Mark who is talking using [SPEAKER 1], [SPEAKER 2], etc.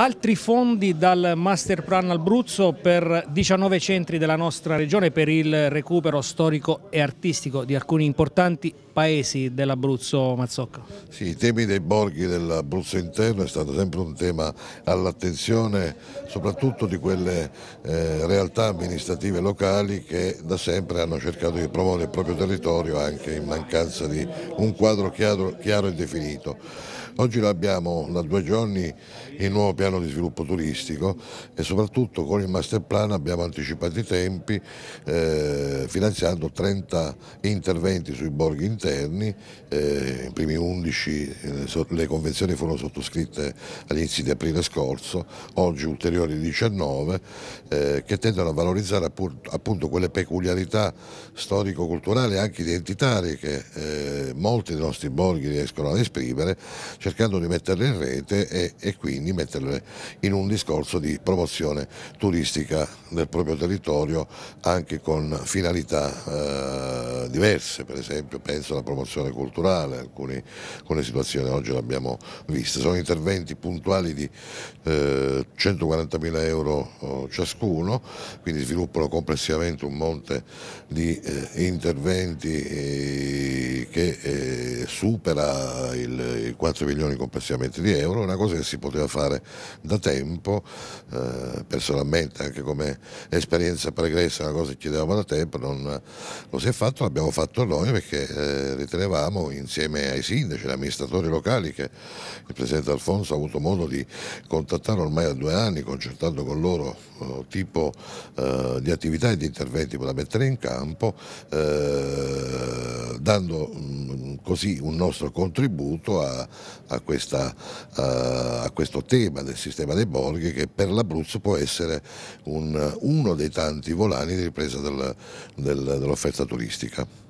[SPEAKER 1] Altri fondi dal Master Plan Abruzzo per 19 centri della nostra regione per il recupero storico e artistico di alcuni importanti paesi dell'Abruzzo Mazzocco.
[SPEAKER 2] Sì, i temi dei borghi dell'Abruzzo interno è stato sempre un tema all'attenzione soprattutto di quelle eh, realtà amministrative locali che da sempre hanno cercato di promuovere il proprio territorio anche in mancanza di un quadro chiaro, chiaro e definito. Oggi l'abbiamo da due giorni il nuovo piano piano di sviluppo turistico e soprattutto con il master plan abbiamo anticipato i tempi eh, finanziando 30 interventi sui borghi interni, eh, i primi 11 eh, le convenzioni furono sottoscritte all'inizio di aprile scorso, oggi ulteriori 19 eh, che tendono a valorizzare appunto, appunto quelle peculiarità storico-culturali e anche identitarie che eh, molti dei nostri borghi riescono ad esprimere cercando di metterle in rete e, e quindi metterle inserire in un discorso di promozione turistica del proprio territorio anche con finalità eh, diverse, per esempio penso alla promozione culturale, alcune, alcune situazioni oggi l'abbiamo vista, sono interventi puntuali di eh, 140.000 euro oh, ciascuno, quindi sviluppano complessivamente un monte di eh, interventi eh, che eh, supera il, i 4 milioni complessivamente di euro, una cosa che si poteva fare da tempo, eh, personalmente anche come esperienza pregressa, una cosa che chiedevamo da tempo, non lo si è fatto, l'abbiamo fatto noi perché eh, ritenevamo insieme ai sindaci, agli amministratori locali che il Presidente Alfonso ha avuto modo di contattare ormai da due anni, concertando con loro eh, tipo eh, di attività e di interventi da mettere in campo, eh, dando così un nostro contributo a, a, questa, a, a, questo tema del sistema dei borghi che per l'Abruzzo può essere un, uno dei tanti volani di ripresa del, del, dell'offerta turistica.